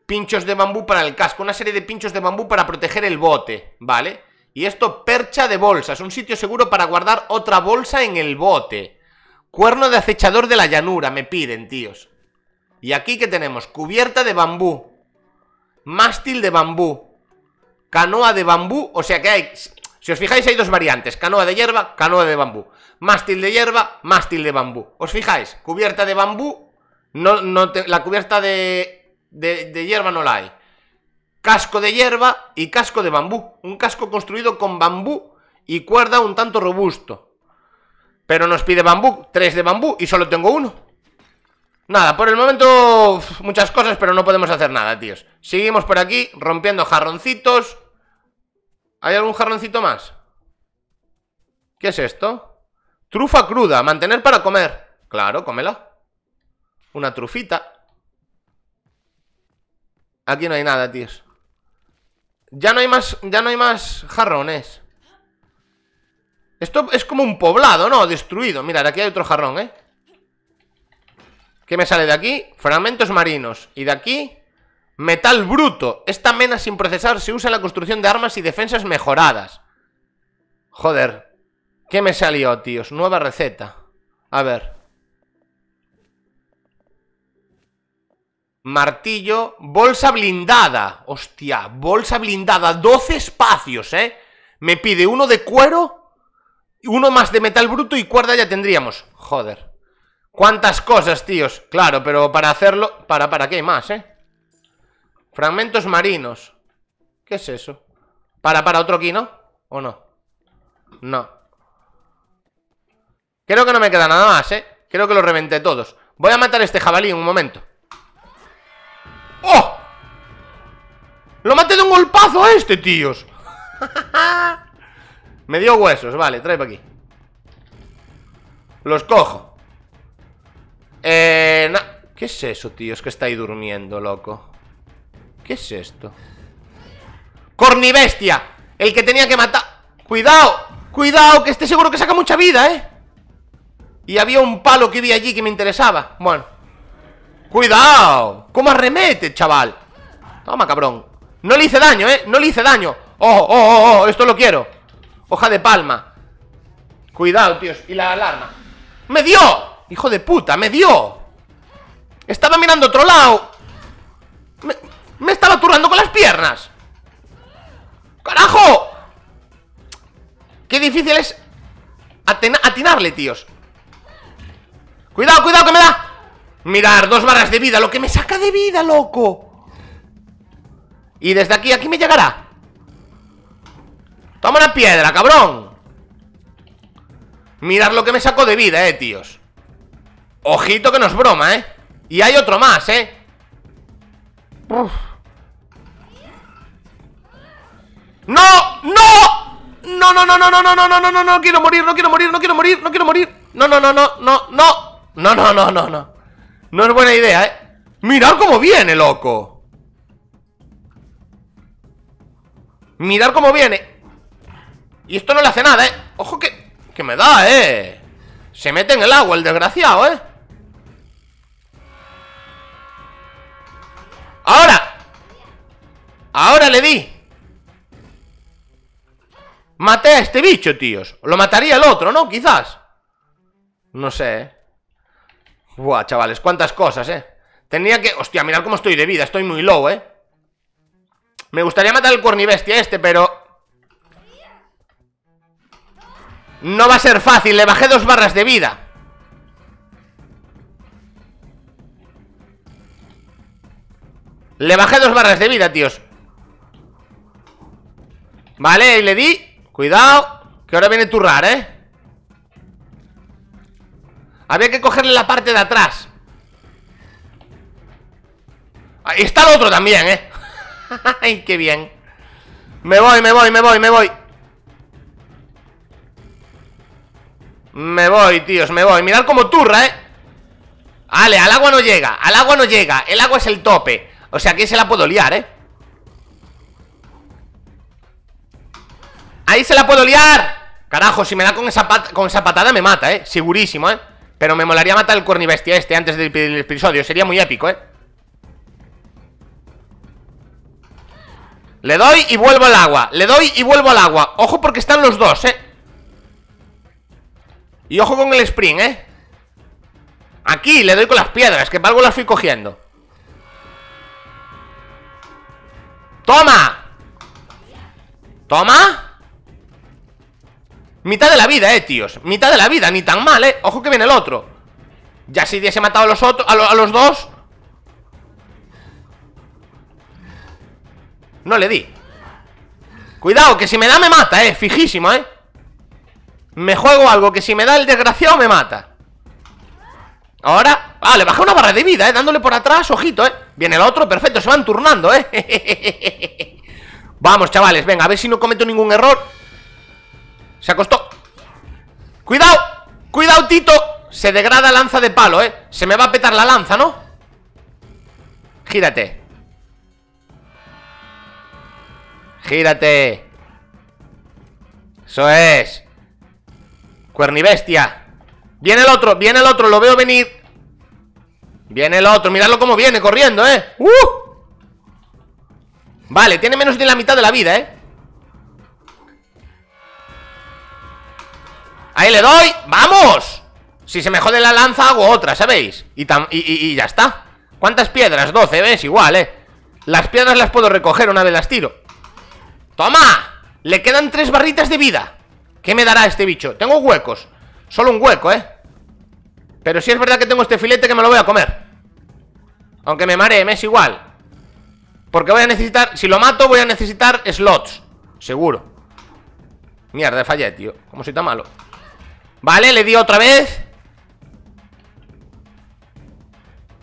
A: pinchos de bambú para el casco, una serie de pinchos de bambú para proteger el bote, ¿vale? Y esto, percha de bolsas, un sitio seguro para guardar otra bolsa en el bote. Cuerno de acechador de la llanura, me piden, tíos. Y aquí que tenemos, cubierta de bambú, mástil de bambú, canoa de bambú, o sea que hay... Si os fijáis hay dos variantes, canoa de hierba, canoa de bambú Mástil de hierba, mástil de bambú ¿Os fijáis? Cubierta de bambú no, no La cubierta de de, hierba no la hay. Casco de hierba y casco de bambú. Un casco construido con bambú y cuerda un tanto robusto. Pero nos pide bambú, tres de bambú y solo tengo uno. Nada, por el momento muchas cosas, pero no podemos hacer nada, tíos. Seguimos por aquí rompiendo jarroncitos. ¿Hay algún jarroncito más? ¿Qué es esto? Trufa cruda, mantener para comer. Claro, cómela. Una trufita. Aquí no hay nada, tíos Ya no hay más, ya no hay más jarrones Esto es como un poblado, ¿no? Destruido de aquí hay otro jarrón, ¿eh? ¿Qué me sale de aquí? Fragmentos marinos Y de aquí, metal bruto Esta mena sin procesar se usa en la construcción de armas y defensas mejoradas Joder ¿Qué me salió, tíos? Nueva receta A ver martillo, bolsa blindada. Hostia, bolsa blindada, 12 espacios, ¿eh? Me pide uno de cuero, uno más de metal bruto y cuerda ya tendríamos. Joder. ¿Cuántas cosas, tíos? Claro, pero para hacerlo... ¿Para, para qué más, eh? Fragmentos marinos. ¿Qué es eso? ¿Para, para otro aquí, no? ¿O no? No. Creo que no me queda nada más, eh. Creo que lo reventé todos. Voy a matar a este jabalí en un momento. ¡Oh! ¡Lo maté de un golpazo a este, tíos! Me dio huesos, vale, trae para aquí Los cojo Eh... ¿Qué es eso, tíos? Que ahí durmiendo, loco ¿Qué es esto? ¡Cornibestia! El que tenía que matar... ¡Cuidado! ¡Cuidado! Que esté seguro que saca mucha vida, ¿eh? Y había un palo que vi allí que me interesaba Bueno ¡Cuidado! ¿Cómo arremete, chaval? Toma, cabrón No le hice daño, ¿eh? No le hice daño ¡Oh, oh, oh! oh esto lo quiero Hoja de palma Cuidado, tíos Y la alarma ¡Me dio! ¡Hijo de puta! ¡Me dio! Estaba mirando otro lado Me, estaba aturrando con las piernas ¡Carajo! ¡Qué difícil es atinarle, tíos! ¡Cuidado, cuidado, que me da! Mirar, dos barras de vida, lo que me saca de vida, loco Y desde aquí, aquí me llegará Toma una piedra, cabrón Mirar lo que me sacó de vida, eh, tíos Ojito que no es broma, eh Y hay otro más, eh ¡No! ¡No! No, no, no, no, no, no, no, no, no, no, no, quiero morir, no quiero morir, no quiero morir, no quiero morir. No, no, no, no, no, no. No, no, no, no, no. No es buena idea, ¿eh? ¡Mirad cómo viene, loco! ¡Mirad cómo viene! Y esto no le hace nada, ¿eh? ¡Ojo que, que me da, eh! Se mete en el agua el desgraciado, ¿eh? ¡Ahora! ¡Ahora le di! Maté a este bicho, tíos Lo mataría el otro, ¿no? Quizás No sé, ¿eh? Buah, chavales, cuántas cosas, eh Tenía que... Hostia, mirad cómo estoy de vida Estoy muy low, eh Me gustaría matar al cuernibestia este, pero... No va a ser fácil, le bajé dos barras de vida Le bajé dos barras de vida, tíos Vale, y le di Cuidado, que ahora viene Turrar, eh había que cogerle la parte de atrás Ahí está el otro también, ¿eh? ¡Ay, qué bien! Me voy, me voy, me voy, me voy Me voy, tíos, me voy Mirad como turra, ¿eh? Vale, al agua no llega, al agua no llega El agua es el tope O sea, aquí se la puedo liar, ¿eh? Ahí se la puedo liar Carajo, si me da con esa, con esa patada me mata, ¿eh? Segurísimo, ¿eh? Pero me molaría matar al cornibestia este antes del episodio. Sería muy épico, ¿eh? Le doy y vuelvo al agua. Le doy y vuelvo al agua. Ojo porque están los dos, ¿eh? Y ojo con el sprint, ¿eh? Aquí le doy con las piedras, que para algo las fui cogiendo. ¡Toma! ¡Toma! Mitad de la vida, eh, tíos Mitad de la vida, ni tan mal, eh Ojo que viene el otro Ya si hubiese matado a los otros a, los dos No le di Cuidado, que si me da me mata, eh Fijísimo, eh Me juego algo que si me da el desgraciado me mata Ahora Ah, le bajé una barra de vida, eh Dándole por atrás, ojito, eh Viene el otro, perfecto Se van turnando, eh Vamos, chavales Venga, a ver si no cometo ningún error se acostó ¡Cuidado! ¡Cuidado, Tito! Se degrada lanza de palo, ¿eh? Se me va a petar la lanza, ¿no? Gírate Gírate Eso es Cuernibestia Viene el otro, viene el otro, lo veo venir Viene el otro, miradlo cómo viene corriendo, ¿eh? ¡Uh! Vale, tiene menos de la mitad de la vida, ¿eh? Ahí le doy, ¡vamos! Si se me jode la lanza hago otra, ¿sabéis? Y, y, ya está ¿Cuántas piedras? 12, ¿ves? Igual, ¿eh? Las piedras las puedo recoger una vez las tiro ¡Toma! Le quedan tres barritas de vida ¿Qué me dará este bicho? Tengo huecos Solo un hueco, ¿eh? Pero si es verdad que tengo este filete que me lo voy a comer Aunque me maree, me es igual Porque voy a necesitar Si lo mato voy a necesitar slots Seguro Mierda, fallé, tío Como si está malo Vale, le di otra vez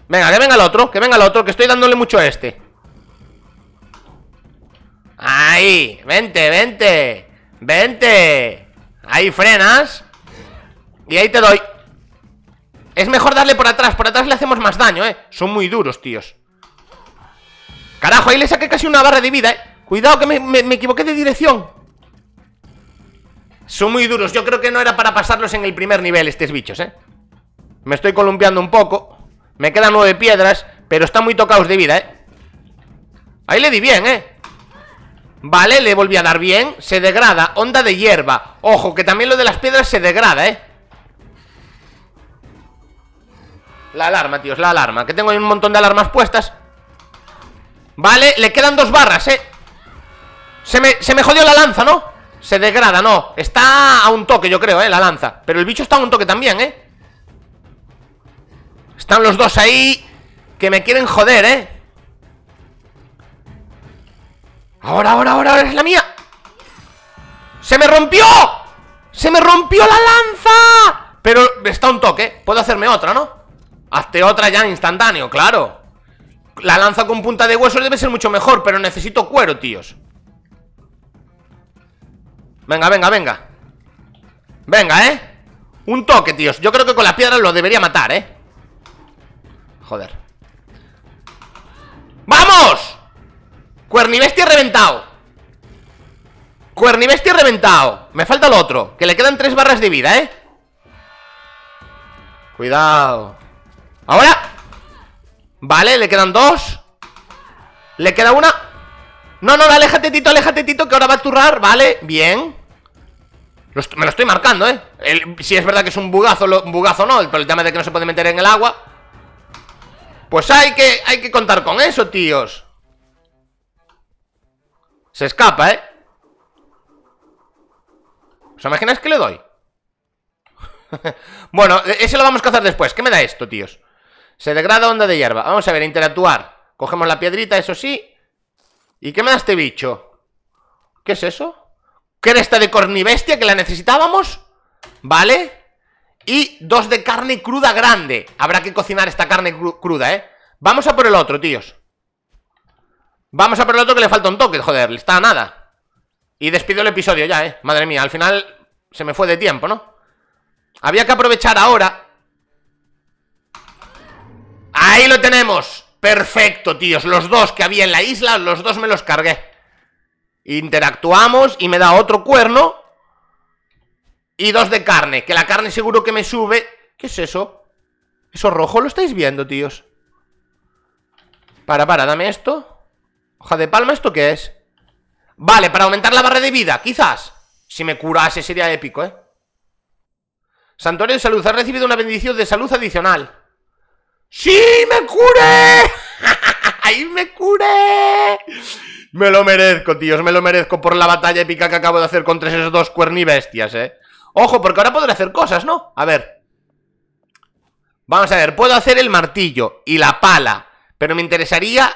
A: Venga, que venga el otro, que venga el otro Que estoy dándole mucho a este Ahí, vente, vente Vente Ahí frenas Y ahí te doy Es mejor darle por atrás, por atrás le hacemos más daño, eh Son muy duros, tíos Carajo, ahí le saqué casi una barra de vida, eh Cuidado que me, me equivoqué de dirección son muy duros. Yo creo que no era para pasarlos en el primer nivel estos bichos, ¿eh? Me estoy columpiando un poco. Me quedan nueve piedras, pero están muy tocados de vida, ¿eh? Ahí le di bien, ¿eh? Vale, le volví a dar bien Se degrada, onda de hierba Ojo, que también lo de las piedras se degrada, ¿eh? La alarma, tíos, la alarma Que tengo un montón de alarmas puestas Vale, le quedan dos barras, ¿eh? Se me, se me jodió la lanza, ¿no? Se degrada, no Está a un toque, yo creo, eh, la lanza Pero el bicho está a un toque también, eh Están los dos ahí Que me quieren joder, eh Ahora, ahora, ahora, ahora es la mía ¡Se me rompió! ¡Se me rompió la lanza! Pero está a un toque Puedo hacerme otra, ¿no? Hazte otra ya instantáneo, claro La lanza con punta de hueso debe ser mucho mejor Pero necesito cuero, tíos Venga, venga, venga Venga, ¿eh? Un toque, tíos Yo creo que con las piedras lo debería matar, ¿eh? Joder ¡Vamos! Cuernibestia reventado Cuernibestia reventado Me falta el otro Que le quedan tres barras de vida, ¿eh? Cuidado Ahora Vale, le quedan dos Le queda una No, no, aléjate, Tito, aléjate, Tito Que ahora va a turrar Vale, bien me lo estoy marcando, ¿eh? si es verdad que es un bugazo, un bugazo no, el tema de que no se puede meter en el agua. Pues hay que, hay que contar con eso, tíos. Se escapa, ¿eh? ¿Os imagináis que le doy? bueno, e-, ese lo vamos a cazar después. ¿Qué me da esto, tíos? Se degrada onda de hierba. Vamos a ver, interactuar. Cogemos la piedrita, eso sí. ¿Y qué me da este bicho? ¿Qué es eso? esta de cornibestia que la necesitábamos, ¿vale? Y dos de carne cruda grande. Habrá que cocinar esta carne cruda, ¿eh? Vamos a por el otro, tíos. Vamos a por el otro que le falta un toque, joder, le está nada. Y despido el episodio ya, ¿eh? Madre mía, al final se me fue de tiempo, ¿no? Había que aprovechar ahora. Ahí lo tenemos. Perfecto, tíos. Los dos que había en la isla, los dos me los cargué. Interactuamos y me da otro cuerno. Y dos de carne, que la carne seguro que me sube. ¿Qué es eso? ¿Eso rojo lo estáis viendo, tíos? Para, para, dame esto. Hoja de palma, ¿esto qué es? Vale, para aumentar la barra de vida, quizás. Si me curase sería épico, ¿eh? Santuario de salud, has recibido una bendición de salud adicional. ¡Sí, me curé! ¡Ahí me curé! Me lo merezco, tíos, me lo merezco por la batalla épica que acabo de hacer contra esos dos cuernibestias, eh. Ojo, porque ahora podré hacer cosas, ¿no? A ver. Vamos a ver, puedo hacer el martillo y la pala, pero me interesaría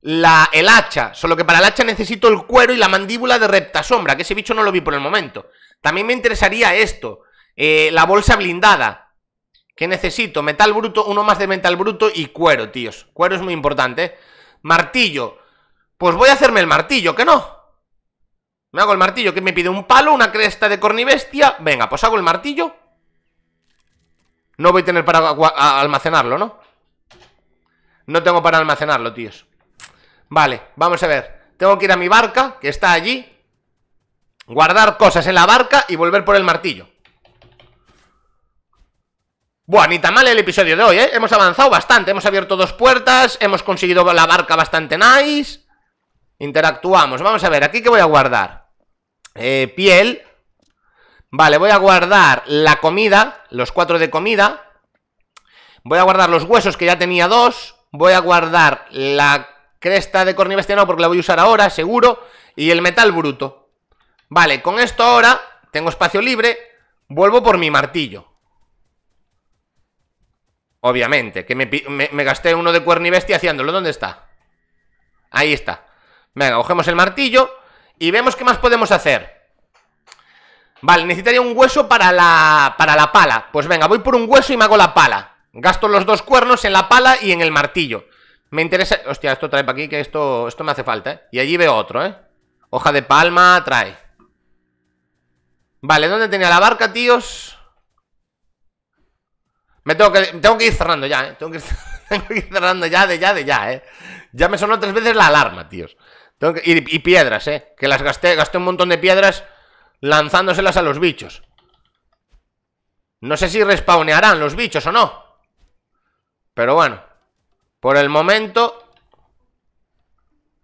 A: la, el hacha, solo que para el hacha necesito el cuero y la mandíbula de reptasombra, que ese bicho no lo vi por el momento. También me interesaría esto, eh, la bolsa blindada. ¿Qué necesito? Metal bruto, uno más de metal bruto y cuero, tíos. Cuero es muy importante, ¿eh? Martillo. Pues voy a hacerme el martillo, ¿que no? Me hago el martillo, que me pide un palo, una cresta de cornibestia Venga, pues hago el martillo No voy a tener para almacenarlo, ¿no? No tengo para almacenarlo, tíos Vale, vamos a ver Tengo que ir a mi barca, que está allí Guardar cosas en la barca y volver por el martillo Buah, ni tan mal el episodio de hoy, ¿eh? Hemos avanzado bastante, hemos abierto dos puertas Hemos conseguido la barca bastante nice Interactuamos. Vamos a ver, aquí que voy a guardar. Eh, piel. Vale, voy a guardar la comida, los cuatro de comida. Voy a guardar los huesos, que ya tenía dos. Voy a guardar la cresta de cornivestia, no, porque la voy a usar ahora, seguro. Y el metal bruto. Vale, con esto ahora tengo espacio libre. Vuelvo por mi martillo. Obviamente, que me, gasté uno de cuernibestia haciéndolo. ¿Dónde está? Ahí está. Venga, cogemos el martillo y vemos qué más podemos hacer. Vale, necesitaría un hueso para la, para la pala. Pues venga, voy por un hueso y me hago la pala. Gasto los dos cuernos en la pala y en el martillo. Me interesa... Hostia, esto trae para aquí, que esto, esto me hace falta, ¿eh? Y allí veo otro, ¿eh? Hoja de palma, trae. Vale, ¿dónde tenía la barca, tíos? Me tengo que, tengo que ir cerrando ya, ¿eh? Tengo que, tengo que ir cerrando ya, de ya, de ya, ¿eh? Ya me sonó tres veces la alarma, tíos y, piedras, eh. Que las gasté, gasté un montón de piedras lanzándoselas a los bichos. No sé si respawnearán los bichos o no. Pero bueno. Por el momento...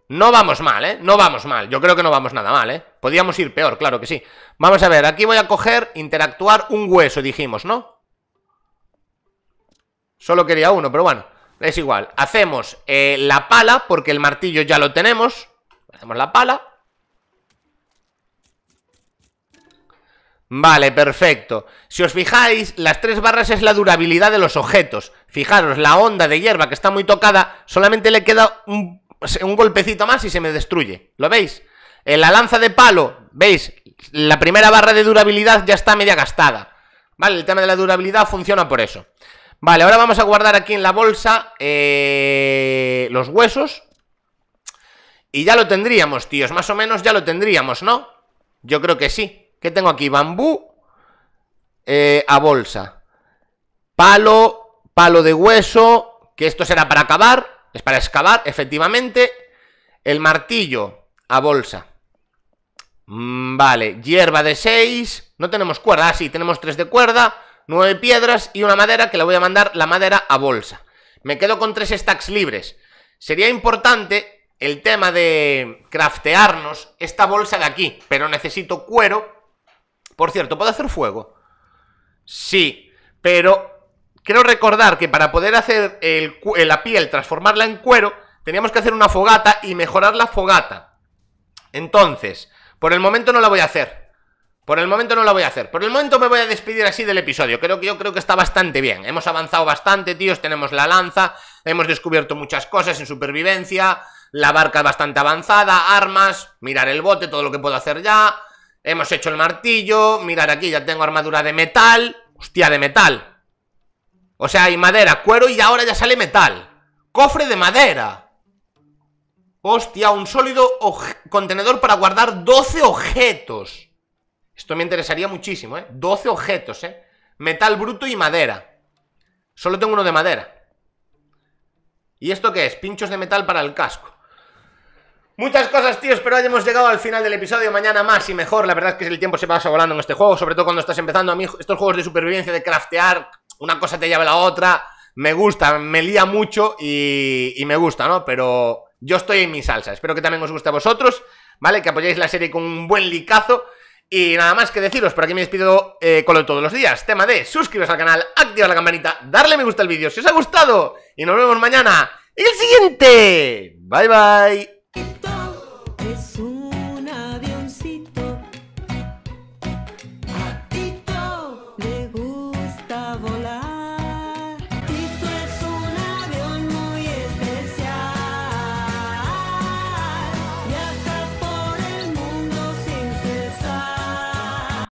A: No vamos mal, ¿eh? No vamos mal. Yo creo que no vamos nada mal, ¿eh? Podríamos ir peor, claro que sí. Vamos a ver, aquí voy a coger, interactuar un hueso, dijimos, ¿no? Solo quería uno, pero bueno. Es igual. Hacemos eh, la pala, porque el martillo ya lo tenemos. Hacemos la pala. Vale, perfecto. Si os fijáis, las tres barras es la durabilidad de los objetos. Fijaros, la onda de hierba que está muy tocada, solamente le queda un, golpecito más y se me destruye. ¿Lo veis? En la lanza de palo, ¿veis? La primera barra de durabilidad ya está media gastada. Vale, el tema de la durabilidad funciona por eso. Vale, ahora vamos a guardar aquí en la bolsa eh, los huesos. Y ya lo tendríamos, tíos. Más o menos ya lo tendríamos, ¿no? Yo creo que sí. ¿Qué tengo aquí? Bambú eh, a bolsa. Palo, palo de hueso, que esto será para acabar. Es para excavar, efectivamente. El martillo a bolsa. Mm, vale, hierba de 6. No tenemos cuerda. Ah, sí, tenemos 3 de cuerda, Nueve piedras y una madera que le voy a mandar la madera a bolsa. Me quedo con tres stacks libres. Sería importante el tema de craftearnos esta bolsa de aquí, pero necesito cuero. Por cierto, ¿puedo hacer fuego? Sí, pero Quiero recordar que para poder hacer eh, la piel, transformarla en cuero, teníamos que hacer una fogata y mejorar la fogata. Entonces, por el momento no la voy a hacer. Por el momento no la voy a hacer. Por el momento me voy a despedir así del episodio. Creo que yo creo que está bastante bien. Hemos avanzado bastante, tíos. Tenemos la lanza. Hemos descubierto muchas cosas en supervivencia la barca bastante avanzada, armas, mirar el bote, todo lo que puedo hacer ya. Hemos hecho el martillo, mirar aquí, ya tengo armadura de metal. Hostia, de metal. O sea, hay madera, cuero y ahora ya sale metal. Cofre de madera. Hostia, un sólido contenedor para guardar 12 objetos. Esto me interesaría muchísimo, ¿eh? 12 objetos, ¿eh? Metal bruto y madera. Solo tengo uno de madera. ¿Y esto qué es? Pinchos de metal para el casco. Muchas cosas, tíos, pero hayamos llegado al final del episodio. Mañana más y mejor. La verdad es que el tiempo se pasa volando en este juego, sobre todo cuando estás empezando. A mí, estos juegos de supervivencia, de craftear, una cosa te lleva a la otra. Me gusta, me lía mucho y, me gusta, ¿no? Pero yo estoy en mi salsa. Espero que también os guste a vosotros, ¿vale? Que apoyéis la serie con un buen licazo. Y nada más que deciros, por aquí me despido eh, con lo de todos los días. Tema de suscribiros al canal, activar la campanita, darle me gusta al vídeo si os ha gustado. Y nos vemos mañana el siguiente. Bye bye.